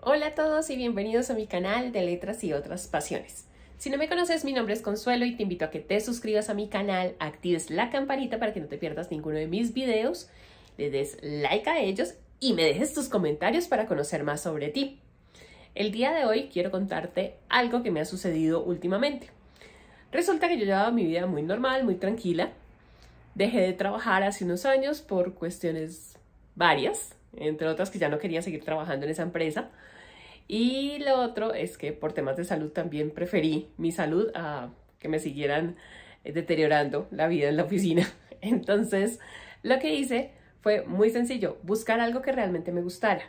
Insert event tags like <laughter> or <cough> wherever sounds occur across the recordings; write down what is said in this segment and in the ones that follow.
Hola a todos y bienvenidos a mi canal de Letras y otras Pasiones. Si no me conoces, mi nombre es Consuelo y te invito a que te suscribas a mi canal, actives la campanita para que no te pierdas ninguno de mis videos, le des like a ellos y me dejes tus comentarios para conocer más sobre ti. El día de hoy quiero contarte algo que me ha sucedido últimamente. Resulta que yo llevaba mi vida muy normal, muy tranquila. Dejé de trabajar hace unos años por cuestiones varias, entre otras que ya no quería seguir trabajando en esa empresa. Y lo otro es que por temas de salud también preferí mi salud a que me siguieran eh, deteriorando la vida en la oficina. <laughs> Entonces, lo que hice fue muy sencillo, buscar algo que realmente me gustara.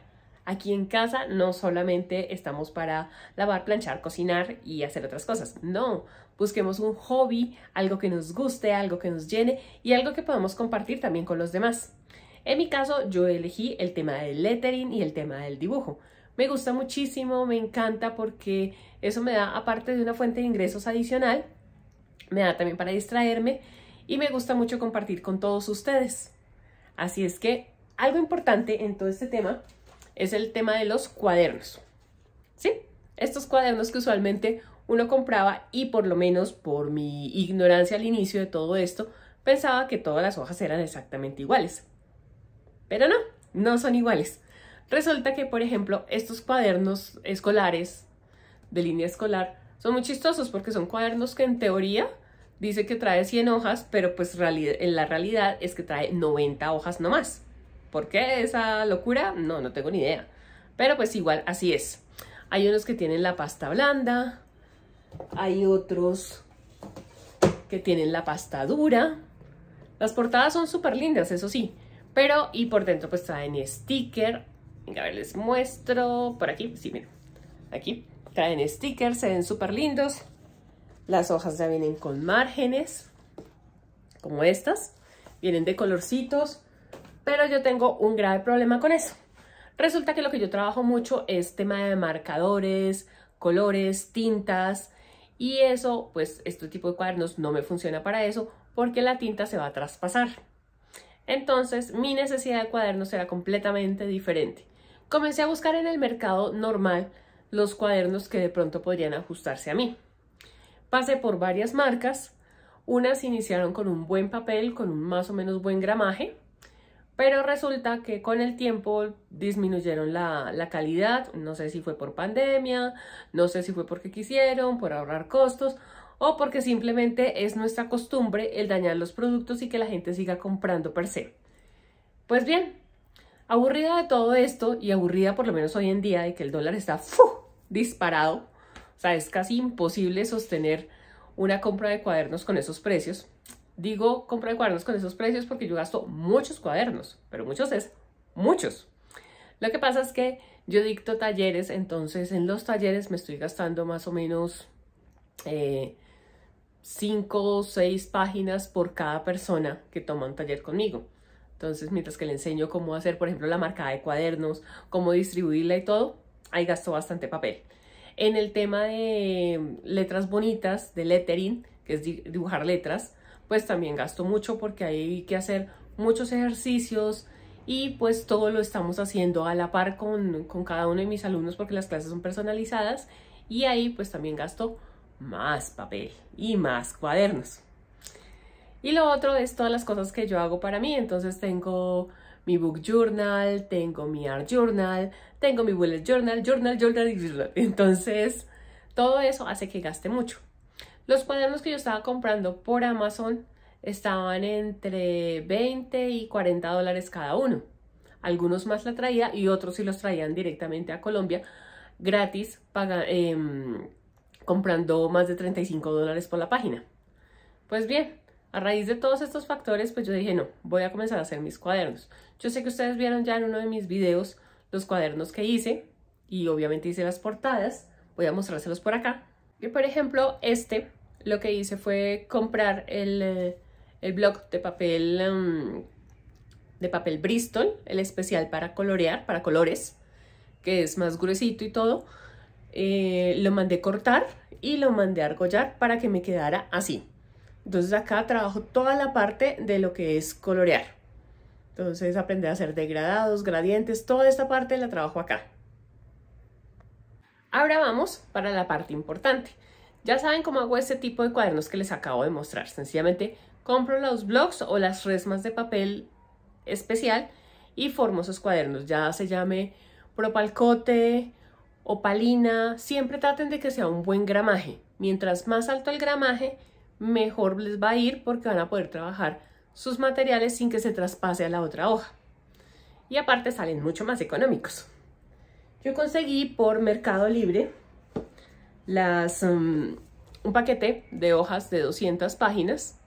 Aquí en casa no solamente estamos para lavar, planchar, cocinar y hacer otras cosas. No, busquemos un hobby, algo que nos guste, algo que nos llene y algo que podamos compartir también con los demás. En mi caso, yo elegí el tema del lettering y el tema del dibujo. Me gusta muchísimo, me encanta porque eso me da, aparte de una fuente de ingresos adicional, me da también para distraerme y me gusta mucho compartir con todos ustedes. Así es que algo importante en todo este tema es el tema de los cuadernos. ¿Sí? Estos cuadernos que usualmente uno compraba y por lo menos por mi ignorancia al inicio de todo esto, pensaba que todas las hojas eran exactamente iguales. Pero no, no son iguales. Resulta que, por ejemplo, estos cuadernos escolares de línea escolar son muy chistosos porque son cuadernos que en teoría dice que trae 100 hojas, pero pues en la realidad es que trae 90 hojas nomás. ¿Por qué esa locura? No, no tengo ni idea. Pero pues igual así es. Hay unos que tienen la pasta blanda, hay otros que tienen la pasta dura. Las portadas son súper lindas, eso sí. Pero, y por dentro pues traen sticker. A ver, les muestro. Por aquí, sí, miren. Aquí traen stickers, se ven súper lindos. Las hojas ya vienen con márgenes, como estas. Vienen de colorcitos, pero yo tengo un grave problema con eso. Resulta que lo que yo trabajo mucho es tema de marcadores, colores, tintas, y eso, pues este tipo de cuadernos no me funciona para eso porque la tinta se va a traspasar. Entonces mi necesidad de cuadernos era completamente diferente. Comencé a buscar en el mercado normal los cuadernos que de pronto podrían ajustarse a mí. Pasé por varias marcas, unas iniciaron con un buen papel, con un más o menos buen gramaje, pero resulta que con el tiempo disminuyeron la, la, calidad, no sé si fue por pandemia, no sé si fue porque quisieron, por ahorrar costos, o porque simplemente es nuestra costumbre el dañar los productos y que la gente siga comprando per se. Pues bien, aburrida de todo esto y aburrida por lo menos hoy en día de que el dólar está disparado, o sea, es casi imposible sostener una compra de cuadernos con esos precios. Digo compra de cuadernos con esos precios porque yo gasto muchos cuadernos, pero muchos es muchos. Lo que pasa es que yo dicto talleres, entonces en los talleres me estoy gastando más o menos eh, cinco o seis páginas por cada persona que toma un taller conmigo. Entonces, mientras que le enseño cómo hacer, por ejemplo, la marcada de cuadernos, cómo distribuirla y todo, ahí gasto bastante papel. En el tema de letras bonitas, de lettering, que es dibujar letras, pues también gasto mucho porque hay que hacer muchos ejercicios y pues todo lo estamos haciendo a la par con, con cada uno de mis alumnos porque las clases son personalizadas y ahí pues también gasto más papel y más cuadernos. Y lo otro es todas las cosas que yo hago para mí. Entonces tengo mi book journal, tengo mi art journal, tengo mi bullet journal, journal, journal <laughs> Entonces todo eso hace que gaste mucho. Los cuadernos que yo estaba comprando por Amazon estaban entre 20 y 40 dólares cada uno. Algunos más la traía y otros sí los traían directamente a Colombia gratis, em, comprando más de 35 dólares por la página. Pues bien, a raíz de todos estos factores, pues yo dije, no, voy a comenzar a hacer mis cuadernos. Yo sé que ustedes vieron ya en uno de mis videos los cuadernos que hice y obviamente hice las portadas. Voy a mostrárselos por acá. Y por ejemplo, este lo que hice fue comprar el, eh, el de papel, um, de papel Bristol, el especial para colorear, para colores, que es más gruesito y todo. Eh, lo mandé cortar y lo mandé a argollar para que me quedara así. Entonces acá trabajo toda la parte de lo que es colorear. Entonces aprendí a hacer degradados, gradientes, toda esta parte la trabajo acá. Ahora vamos para la parte importante. Ya saben cómo hago este tipo de cuadernos que les acabo de mostrar. Sencillamente compro los blocks o las resmas de papel especial y formo esos cuadernos. Ya se llame propalcote, opalina, siempre traten de que sea un buen gramaje. Mientras más alto el gramaje, mejor les va a ir porque van a poder trabajar sus materiales sin que se traspase a la otra hoja. Y aparte salen mucho más económicos. Yo conseguí por Mercado Libre las, um, un paquete de hojas de 200 páginas,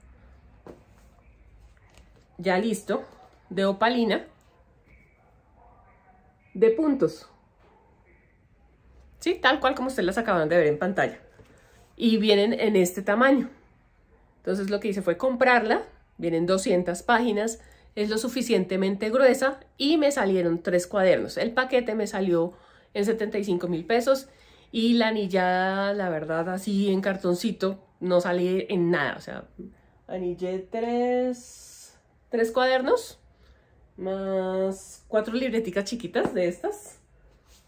ya listo, de opalina, de puntos. Sí, tal cual como ustedes las acaban de ver en pantalla. Y vienen en este tamaño. Entonces lo que hice fue comprarla, vienen 200 páginas, es lo suficientemente gruesa y me salieron tres cuadernos. El paquete me salió en 75 mil pesos y la anillada, la verdad, así en cartoncito, no salí en nada. O sea, anillé tres, tres cuadernos más cuatro libreticas chiquitas de estas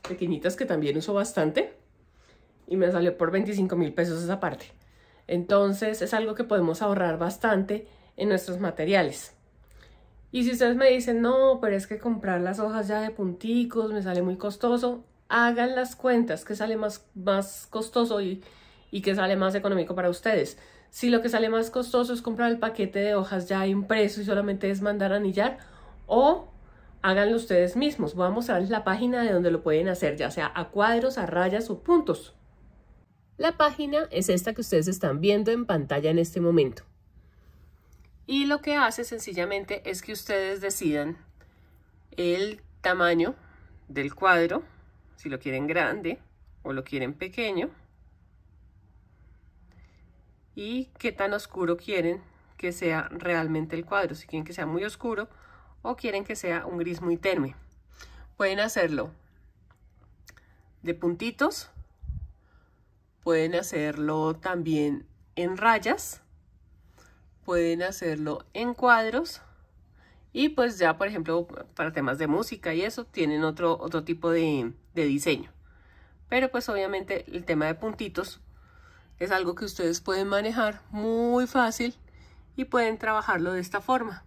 pequeñitas que también uso bastante y me salió por 25 mil pesos esa parte. Entonces es algo que podemos ahorrar bastante en nuestros materiales. Y si ustedes me dicen, no, pero es que comprar las hojas ya de punticos me sale muy costoso, hagan las cuentas que sale más, más costoso y, que sale más económico para ustedes. Si lo que sale más costoso es comprar el paquete de hojas ya impreso y solamente es mandar anillar, o háganlo ustedes mismos. Vamos a ver la página de donde lo pueden hacer, ya sea a cuadros, a rayas o puntos. La página es esta que ustedes están viendo en pantalla en este momento. Y lo que hace sencillamente es que ustedes decidan el tamaño del cuadro, si lo quieren grande o lo quieren pequeño, y qué tan oscuro quieren que sea realmente el cuadro. Si quieren que sea muy oscuro, o quieren que sea un gris muy tenue. Pueden hacerlo de puntitos, pueden hacerlo también en rayas, pueden hacerlo en cuadros y pues ya por ejemplo para temas de música y eso tienen otro, otro tipo de, de diseño. Pero pues obviamente el tema de puntitos es algo que ustedes pueden manejar muy fácil y pueden trabajarlo de esta forma.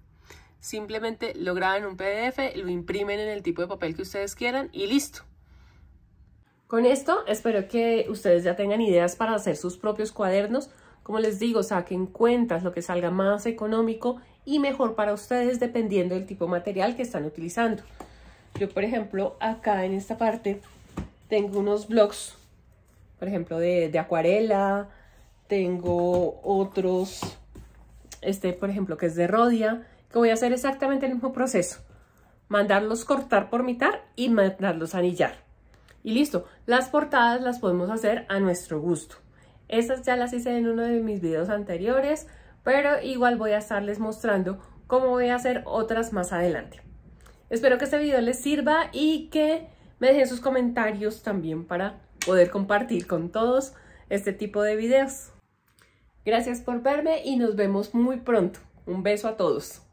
Simplemente lo graban en un PDF, lo imprimen en el tipo de papel que ustedes quieran y listo. Con esto espero que ustedes ya tengan ideas para hacer sus propios cuadernos. Como les digo, saquen cuentas lo que salga más económico y mejor para ustedes dependiendo del tipo de material que están utilizando. Yo, por ejemplo, acá en esta parte tengo unos blogs, por ejemplo, de, de acuarela, tengo otros, este, por ejemplo, que es de rodia, que voy a hacer exactamente el mismo proceso. Mandarlos cortar por mitad y mandarlos anillar. Y listo, las portadas las podemos hacer a nuestro gusto. Estas ya las hice en uno de mis videos anteriores, pero igual voy a estarles mostrando cómo voy a hacer otras más adelante. Espero que este video les sirva y que me dejen sus comentarios también para poder compartir con todos este tipo de videos. Gracias por verme y nos vemos muy pronto. Un beso a todos.